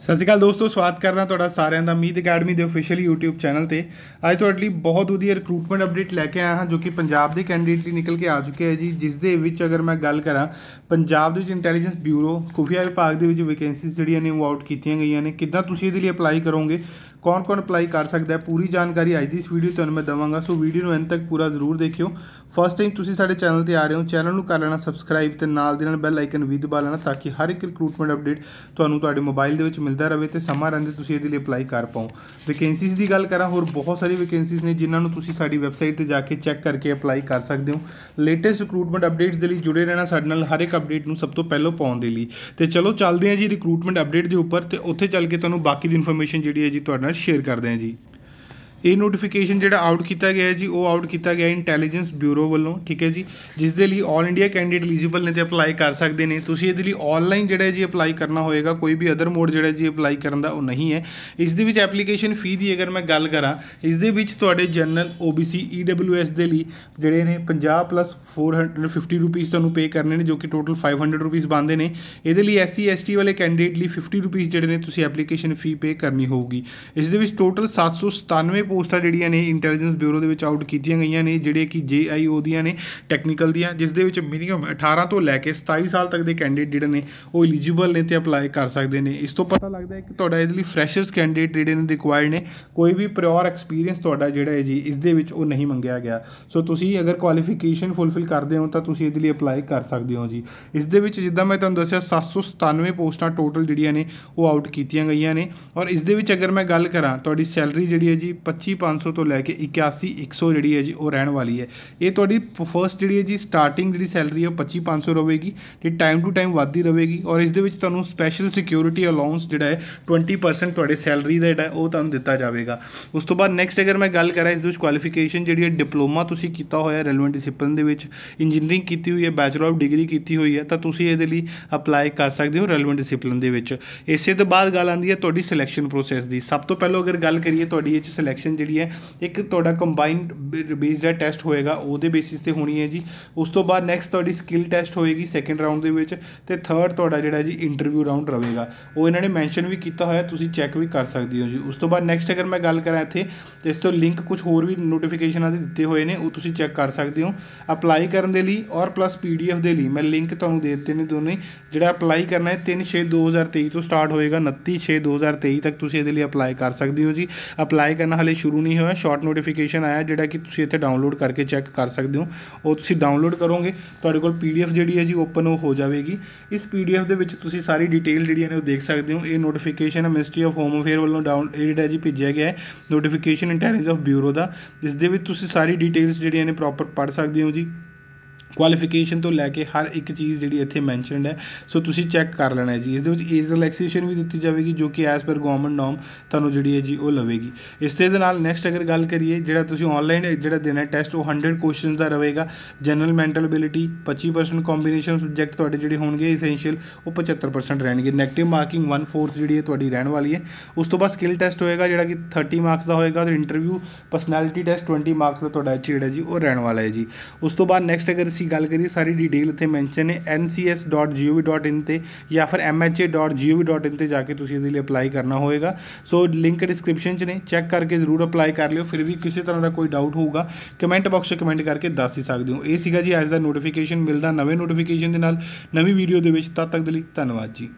ਸਤਿ ਸ਼੍ਰੀ ਅਕਾਲ ਦੋਸਤੋ ਸਵਾਗਤ ਕਰਦਾ ਤੁਹਾਡਾ ਸਾਰਿਆਂ ਦਾ ਮੀਤ ਅਕੈਡਮੀ ਦੇ ਅਫੀਸ਼ੀਅਲ YouTube ਚੈਨਲ ਤੇ ਅੱਜ ਤੁਹਾਡੇ ਲਈ ਬਹੁਤ ਵਧੀਆ ਰਿਕਰੂਟਮੈਂਟ ਅਪਡੇਟ ਲੈ ਕੇ ਆਇਆ ਹਾਂ ਜੋ ਕਿ ਪੰਜਾਬ ਦੇ ਕੈਂਡੀਡੇਟ ਲਈ ਨਿਕਲ ਕੇ ਆ ਚੁੱਕੇ ਹੈ ਜੀ ਜਿਸ ਦੇ ਵਿੱਚ ਅਗਰ ਮੈਂ ਗੱਲ ਕਰਾਂ ਪੰਜਾਬ ਦੇ ਵਿੱਚ ਇੰਟੈਲੀਜੈਂਸ ਬਿਊਰੋ ਖੁਫੀਆ ਵਿਭਾਗ ਦੇ ਵਿੱਚ ਵੈਕੈਂਸੀਜ਼ ਜਿਹੜੀਆਂ ਨੇ ਉਹ ਆਊਟ ਕੀਤੀਆਂ ਗਈਆਂ ਨੇ ਕਿੱਦਾਂ ਤੁਸੀਂ ਇਹਦੇ ਲਈ ਅਪਲਾਈ ਕਰੋਗੇ ਕੌਣ-ਕੌਣ ਅਪਲਾਈ ਕਰ ਸਕਦਾ ਹੈ ਪੂਰੀ ਜਾਣਕਾਰੀ ਅੱਜ ਦੀ ਇਸ ਵੀਡੀਓ ਤੁਹਾਨੂੰ ਮੈਂ ਦਵਾਂਗਾ ਸੋ ਵੀਡੀਓ ਨੂੰ ਅੰਤ ਤੱਕ ਪੂਰਾ ਜ਼ਰੂਰ ਦੇਖਿਓ ਫਸਟ ਟਾਈਮ ਤੁਸੀਂ ਸਾਡੇ ਚੈਨਲ ਤੇ ਆ ਰਹੇ ਹੋ ਚੈਨਲ ਨੂੰ ਕਰ ਲੈਣਾ ਸਬਸਕ੍ਰਾਈਬ ਤੇ ਨਾਲ ਦੇ ਨਾਲ ਬੈਲ ਆਈਕਨ ਵੀ ਦਬਾ ਲੈਣਾ ਤਾਂ ਕਿ ਹਰ ਇੱਕ ਰਿਕਰੂਟਮੈਂਟ ਅਪਡੇਟ ਤੁਹਾਨੂੰ ਤੁਹਾਡੇ ਮੋਬਾਈਲ ਦੇ ਵਿੱਚ ਮਿਲਦਾ ਰਹੇ ਤੇ ਸਮਾਂ ਰਹਿੰਦੇ ਤੁਸੀਂ ਇਹਦੇ ਲਈ ਅਪਲਾਈ ਕਰ ਪਾਓ ਵੈਕੈਂਸੀਜ਼ ਦੀ ਗੱਲ ਕਰਾਂ ਹੋਰ ਬਹੁਤ ਸਾਰੀ ਵੈਕੈਂਸੀਜ਼ ਨੇ ਜਿਨ੍ਹਾਂ ਨੂੰ ਤੁਸੀਂ ਸਾਡੀ ਵੈਬਸਾਈਟ ਤੇ ਜਾ ਕੇ ਚੈੱਕ ਕਰਕੇ ਅਪਲਾਈ ਕਰ ਸਕਦੇ ਹੋ ਲੇਟੈਸਟ ਰਿਕਰੂਟਮੈਂਟ ਅਪਡੇਟਸ ਦੇ ਲਈ ਜੁੜੇ ਰਹਿਣਾ ਸਾਡੇ ਨਾਲ ਹਰ ਇੱਕ ਅਪਡੇਟ ਨੂੰ ਸਭ ਤੋਂ ਪਹਿਲਾਂ ਪਾਉਣ ਦੇ ਲਈ ਤੇ ਚਲੋ ਚੱਲਦੇ ਹਾਂ ਜੀ ਰਿਕਰੂਟਮੈਂਟ ਅਪਡੇਟ ਦੇ ਉੱਪਰ ਤੇ ਉੱਥੇ ਚੱਲ ਕੇ ਤੁਹਾਨੂੰ ਬਾਕੀ ਦੀ ਇਨਫੋਰਮੇਸ਼ਨ ਜਿਹੜੀ ਹੈ ਜੀ ਤੁਹਾਡੇ ਸ਼ੇਅਰ ਕਰਦੇ ਆ ਜੀ ਇਹ ਨੋਟੀਫਿਕੇਸ਼ਨ ਜਿਹੜਾ ਆਊਟ ਕੀਤਾ ਗਿਆ ਹੈ ਜੀ ਉਹ ਆਊਟ ਕੀਤਾ ਗਿਆ ਇੰਟੈਲੀਜੈਂਸ ਬਿਊਰੋ ਵੱਲੋਂ ਠੀਕ ਹੈ ਜੀ ਜਿਸ ਦੇ ਲਈ 올 ਇੰਡੀਆ ਕੈਂਡੀਡੇਟ ਐਲੀਜੀਬਲ ਨੇ ਤੇ ਅਪਲਾਈ ਕਰ ਸਕਦੇ ਨੇ ਤੁਸੀਂ ਇਹਦੇ ਲਈ ਆਨਲਾਈਨ ਜਿਹੜਾ ਜੀ ਅਪਲਾਈ ਕਰਨਾ ਹੋਏਗਾ ਕੋਈ ਵੀ ਅਦਰ ਮੋਡ ਜਿਹੜਾ ਜੀ ਅਪਲਾਈ ਕਰਨ ਦਾ ਉਹ ਨਹੀਂ ਹੈ ਇਸ ਦੇ ਵਿੱਚ ਐਪਲੀਕੇਸ਼ਨ ਫੀ ਦੀ ਅਗਰ ਮੈਂ ਗੱਲ ਕਰਾਂ ਇਸ ਦੇ ਵਿੱਚ ਤੁਹਾਡੇ ਜਨਰਲ OBC EWS ਦੇ ਲਈ ਜਿਹੜੇ ਨੇ 50 ਪਲੱਸ 450 ਰੁਪਏ ਤੁਹਾਨੂੰ ਪੇ ਕਰਨੇ ਨੇ ਜੋ ਕਿ ਟੋਟਲ 500 ਰੁਪਏ ਬਣਦੇ ਨੇ ਇਹਦੇ ਲਈ ਐਸਸੀ ਐਸਟੀ ਵਾਲੇ ਕੈਂਡੀਡੇਟ ਲਈ 50 ਰੁਪਏ ਜਿਹੜੇ ਨੇ ਤੁਸੀਂ ਐਪਲੀਕੇਸ਼ਨ ਫੀ ਪੇ ਕਰਨੀ ਹੋਊਗੀ ਇਸ ਦੇ ਵਿੱਚ ਟੋਟਲ 797 ਪੋਸਟਾਂ ਜਿਹੜੀਆਂ ਨੇ ਇੰਟੈਲੀਜੈਂਸ ਬਿਊਰੋ ਦੇ ਵਿੱਚ ਆਊਟ ਕੀਤੀਆਂ ਗਈਆਂ ਨੇ ਜਿਹੜੇ ਕਿ ਜੀਆਈਓ ਦੀਆਂ ਨੇ ਟੈਕਨੀਕਲ ਦੀਆਂ ਜਿਸ ਦੇ ਵਿੱਚ ਮਿਨੀਮਮ 18 ਤੋਂ ਲੈ ਕੇ 27 ਸਾਲ ਤੱਕ ਦੇ ਕੈਂਡੀਡੇਟ ਜਿਹੜੇ ਨੇ ਉਹ ਐਲੀਜੀਬਲ ਨੇ ਤੇ ਅਪਲਾਈ ਕਰ ਸਕਦੇ ਨੇ ਇਸ ਤੋਂ ਪਤਾ ਲੱਗਦਾ ਹੈ ਕਿ ਤੁਹਾਡਾ ਇਹਦੇ ਲਈ ਫਰੈਸ਼ਰਸ ਕੈਂਡੀਡੇਟ ਜਿਹੜੇ ਨੇ ਰਿਕੁਆਇਰਡ ਨੇ ਕੋਈ ਵੀ ਪ੍ਰਿਓਰ ਐਕਸਪੀਰੀਅੰਸ ਤੁਹਾਡਾ ਜਿਹੜਾ ਹੈ ਜੀ ਇਸ ਦੇ ਵਿੱਚ ਉਹ ਨਹੀਂ ਮੰਗਿਆ ਗਿਆ ਸੋ ਤੁਸੀਂ ਅਗਰ ਕੁਆਲੀਫਿਕੇਸ਼ਨ ਫੁੱਲਫਿਲ ਕਰਦੇ ਹੋ ਤਾਂ ਤੁਸੀਂ ਇਹਦੇ ਲਈ ਅਪਲਾਈ ਕਰ ਸਕਦੇ ਹੋ ਜੀ ਇਸ ਦੇ ਵਿੱਚ ਜਿੱਦਾਂ ਮੈਂ ਤੁਹਾਨੂੰ ਦੱਸਿਆ 797 ਪੋਸਟਾਂ ਟੋਟਲ ਜਿਹੜੀਆਂ ਨੇ ਉਹ ਆਊਟ ਕੀਤੀਆਂ ਗਈਆਂ ਨੇ ਔਰ ਇਸ ਦੇ ਵਿੱਚ ਅਗਰ ਮੈਂ ਗੱਲ ਕਰਾਂ ਤੁਹਾਡੀ ਸੈਲਰੀ ਜਿਹੜੀ ਹੈ ਜੀ 25500 ਤੋਂ ਲੈ ਕੇ 81100 ਜਿਹੜੀ ਹੈ ਜੀ ਉਹ ਰਹਿਣ ਵਾਲੀ ਹੈ ਇਹ ਤੁਹਾਡੀ ਫਰਸਟ ਜਿਹੜੀ ਹੈ ਜੀ ਸਟਾਰਟਿੰਗ ਜਿਹੜੀ ਸੈਲਰੀ ਹੈ 25500 ਰਹੇਗੀ ਤੇ ਟਾਈਮ ਟੂ ਟਾਈਮ ਵੱਧਦੀ ਰਹੇਗੀ ਔਰ ਇਸ ਦੇ ਵਿੱਚ ਤੁਹਾਨੂੰ ਸਪੈਸ਼ਲ ਸਿਕਿਉਰਿਟੀ ਅਲਾਉਂਸ ਜਿਹੜਾ ਹੈ 20% ਤੁਹਾਡੇ ਸੈਲਰੀ ਦਾ ਜਿਹੜਾ ਉਹ ਤੁਹਾਨੂੰ ਦਿੱਤਾ ਜਾਵੇਗਾ ਉਸ ਤੋਂ ਬਾਅਦ ਨੈਕਸਟ ਅਗਰ ਮੈਂ ਗੱਲ ਕਰਾਂ ਇਸ ਦੇ ਵਿੱਚ ਕੁਆਲੀਫਿਕੇਸ਼ਨ ਜਿਹੜੀ ਹੈ ਡਿਪਲੋਮਾ ਤੁਸੀਂ ਕੀਤਾ ਹੋਇਆ ਰੈਲੇਵੈਂਟ ਡਿਸਪਲਿਨ ਦੇ ਵਿੱਚ ਇੰਜੀਨੀਅਰਿੰਗ ਕੀਤੀ ਹੋਈ ਹੈ ਬੈਚਲਰ ਆਫ ਡਿਗਰੀ ਕੀਤੀ ਹੋਈ ਹੈ ਤਾਂ ਤੁਸੀਂ ਇਹਦੇ ਲਈ ਅਪਲਾਈ ਕਰ ਸਕਦੇ ਹੋ ਰੈਲੇਵੈਂਟ ਡਿਸਪਲਿਨ ਦੇ ਵਿੱਚ ਇਸੇ ਤੋਂ ਬਾਅਦ ਗੱਲ ਆਉਂਦੀ ਹੈ ਤੁਹਾਡੀ ਸਿਲੈਕਸ਼ਨ ਪ੍ਰੋਸੈਸ ਦੀ ਸਭ ਤੋਂ ਪਹਿਲਾਂ ਅਗਰ ਗੱਲ ਕਰੀਏ ਤੁਹਾਡੀ ਇਹ ਚ ਸਿਲੈਕਸ਼ਨ ਵੈਕਸੀਨ ਜਿਹੜੀ ਹੈ ਇੱਕ ਤੁਹਾਡਾ ਕੰਬਾਈਨਡ ਬੇਸਡ ਦਾ ਟੈਸਟ ਹੋਏਗਾ ਉਹਦੇ ਬੇਸਿਸ ਤੇ ਹੋਣੀ ਹੈ ਜੀ ਉਸ ਤੋਂ ਬਾਅਦ ਨੈਕਸਟ ਤੁਹਾਡੀ ਸਕਿੱਲ ਟੈਸਟ ਹੋਏਗੀ ਸੈਕੰਡ ਰਾਉਂਡ ਦੇ ਵਿੱਚ ਤੇ ਥਰਡ ਤੁਹਾਡਾ ਜਿਹੜਾ ਜੀ ਇੰਟਰਵਿਊ ਰਾਉਂਡ ਰਹੇਗਾ ਉਹ ਇਹਨਾਂ ਨੇ ਮੈਂਸ਼ਨ ਵੀ ਕੀਤਾ ਹੋਇਆ ਤੁਸੀਂ ਚੈੱਕ ਵੀ ਕਰ ਸਕਦੇ ਹੋ ਜੀ ਉਸ ਤੋਂ ਬਾਅਦ ਨੈਕਸਟ ਅਗਰ ਮੈਂ ਗੱਲ ਕਰਾਂ ਇੱਥੇ ਤੇ ਇਸ ਤੋਂ ਲਿੰਕ ਕੁਝ ਹੋਰ ਵੀ ਨੋਟੀਫਿਕੇਸ਼ਨਾਂ ਦੇ ਦਿੱਤੇ ਹੋਏ ਨੇ ਉਹ ਤੁਸੀਂ ਚੈੱਕ ਕਰ ਸਕਦੇ ਹੋ ਅਪਲਾਈ ਕਰਨ ਦੇ ਲਈ ਔਰ ਪਲੱਸ ਪੀਡੀਐਫ ਦੇ ਲਈ ਮੈਂ ਲਿੰਕ ਤੁਹਾਨੂੰ ਦੇ ਦਿੱਤੇ ਨੇ ਦੋਨੇ ਜਿਹੜਾ ਅਪਲਾਈ ਕਰਨਾ ਹੈ 3 2023 ਤੋਂ ਸਟਾਰਟ ਹੋਏਗਾ 29 6 2023 ਤੱਕ ਤੁਸੀਂ ਇਹਦੇ ਲਈ ਅਪਲਾਈ ਕਰ ਸਕਦੇ ਹੋ ਜੀ ਅਪਲਾਈ ਕਰਨਾ ਹਲੇ ਹਲੇ ਸ਼ੁਰੂ ਨਹੀਂ ਹੋਇਆ ਸ਼ਾਰਟ ਨੋਟੀਫਿਕੇਸ਼ਨ ਆਇਆ ਜਿਹੜਾ ਕਿ ਤੁਸੀਂ ਇੱਥੇ ਡਾਊਨਲੋਡ ਕਰਕੇ ਚੈੱਕ ਕਰ ਸਕਦੇ ਹੋ ਉਹ ਤੁਸੀਂ ਡਾਊਨਲੋਡ ਕਰੋਗੇ ਤੁਹਾਡੇ ਕੋਲ ਪੀਡੀਐਫ ਜਿਹੜੀ ਹੈ ਜੀ ਓਪਨ ਉਹ ਹੋ ਜਾਵੇਗੀ ਇਸ ਪੀਡੀਐਫ ਦੇ ਵਿੱਚ ਤੁਸੀਂ ਸਾਰੀ ਡਿਟੇਲ ਜਿਹੜੀਆਂ ਨੇ ਉਹ ਦੇਖ ਸਕਦੇ ਹੋ ਇਹ notification ministry of home affair ਵੱਲੋਂ ਡਾਊਨ ਜਿਹੜਾ ਜੀ ਭੇਜਿਆ ਗਿਆ ਹੈ ਨੋਟੀਫਿਕੇਸ਼ਨ ਇੰਟੈਲੀਜੈਂਸ ਆਫ ਬਿਊਰੋ ਦਾ ਜਿਸ ਦੇ ਵਿੱਚ ਤੁਸੀਂ ਸਾਰੀ ਡਿਟੇਲਸ ਜਿਹੜੀਆਂ ਨੇ ਪ੍ਰੋਪਰ ਪੜ੍ਹ ਸਕਦੇ ਹੋ ਜੀ ਕੁਆਲੀਫਿਕੇਸ਼ਨ ਤੋਂ ਲੈ ਕੇ ਹਰ ਇੱਕ ਚੀਜ਼ ਜਿਹੜੀ ਇੱਥੇ ਮੈਂਸ਼ਨਡ ਹੈ ਸੋ ਤੁਸੀਂ ਚੈੱਕ ਕਰ ਲੈਣਾ ਜੀ ਇਸ ਦੇ ਵਿੱਚ ਏਜ ਰਿਲੈਕਸੇਸ਼ਨ ਵੀ ਦਿੱਤੀ ਜਾਵੇਗੀ ਜੋ ਕਿ ਐਸ ਪਰ ਗਵਰਨਮੈਂਟ ਨੋਰਮ ਤੁਹਾਨੂੰ ਜਿਹੜੀ ਹੈ ਜੀ ਉਹ ਲਵੇਗੀ ਇਸ ਦੇ ਨਾਲ ਨੈਕਸਟ ਅਗਰ ਗੱਲ ਕਰੀਏ ਜਿਹੜਾ ਤੁਸੀਂ ਆਨਲਾਈਨ ਜਿਹੜਾ ਦੇਣਾ ਟੈਸਟ ਉਹ 100 ਕੁਐਸਚਨਸ ਦਾ ਰਹੇਗਾ general mental ability 25% combination subject ਤੁਹਾਡੇ ਜਿਹੜੇ ਹੋਣਗੇ ਐਸੈਂਸ਼ੀਅਲ ਉਹ 75% ਰਹਿਣਗੇ ਨੈਗੇਟਿਵ ਮਾਰਕਿੰਗ 1/4 ਜਿਹੜੀ ਹੈ ਤੁਹਾਡੀ ਰਹਿਣ ਵਾਲੀ ਹੈ ਉਸ ਤੋਂ ਬਾਅਦ ਸਕਿੱਲ ਟੈਸਟ ਹੋਏਗਾ ਜਿਹੜਾ ਕਿ 30 ਮਾਰਕਸ ਦਾ ਹੋਏਗਾ ਤੇ ਇੰਟਰਵਿਊ ਪਰਸਨੈਲਿਟੀ ਟੈਸਟ 20 ਮਾਰਕਸ ਦਾ ਤੁਹਾਡਾ ਜਿਹੜਾ ਜੀ ਉਹ ਰਹਿਣ ਵਾਲਾ ਹੈ ਜੀ ਉਸ ਤੋਂ ਬਾਅਦ ਨੈਕਸਟ ਅਗਰ ਅਸੀਂ ਗੱਲ ਕਰੀਏ ਸਾਰੀ ਡਿਟੇਲ ਇੱਥੇ ਮੈਂਸ਼ਨ ਹੈ ncs.gov.in ਤੇ ਜਾਂ ਫਿਰ mha.gov.in ਤੇ ਜਾ ਕੇ ਤੁਸੀਂ ਇਹਦੇ ਲਈ ਅਪਲਾਈ ਕਰਨਾ ਹੋਏਗਾ ਸੋ ਲਿੰਕ ਡਿਸਕ੍ਰਿਪਸ਼ਨ 'ਚ ਨੇ ਚੈੱਕ ਕਰਕੇ ਜ਼ਰੂਰ ਅਪਲਾਈ ਕਰ ਲਿਓ ਫਿਰ ਵੀ ਕਿਸੇ ਤਰ੍ਹਾਂ ਦਾ ਕੋਈ ਡਾਊਟ ਹੋਊਗਾ ਕਮੈਂਟ ਬਾਕਸ 'ਚ ਕਮੈਂਟ ਕਰਕੇ ਦੱਸ ਹੀ ਸਕਦੇ ਹੋ ਇਹ ਸੀਗਾ ਜੀ ਅੱਜ ਦਾ ਨੋਟੀਫਿਕੇਸ਼ਨ ਮਿਲਦਾ ਨਵੇਂ ਨੋਟੀਫਿਕੇਸ਼ਨ ਦੇ ਨਾਲ ਨਵੀਂ ਵੀਡੀਓ ਦੇ ਵਿੱਚ ਤਦ ਤੱਕ ਦੇ ਲਈ ਧੰਨਵਾਦ ਜੀ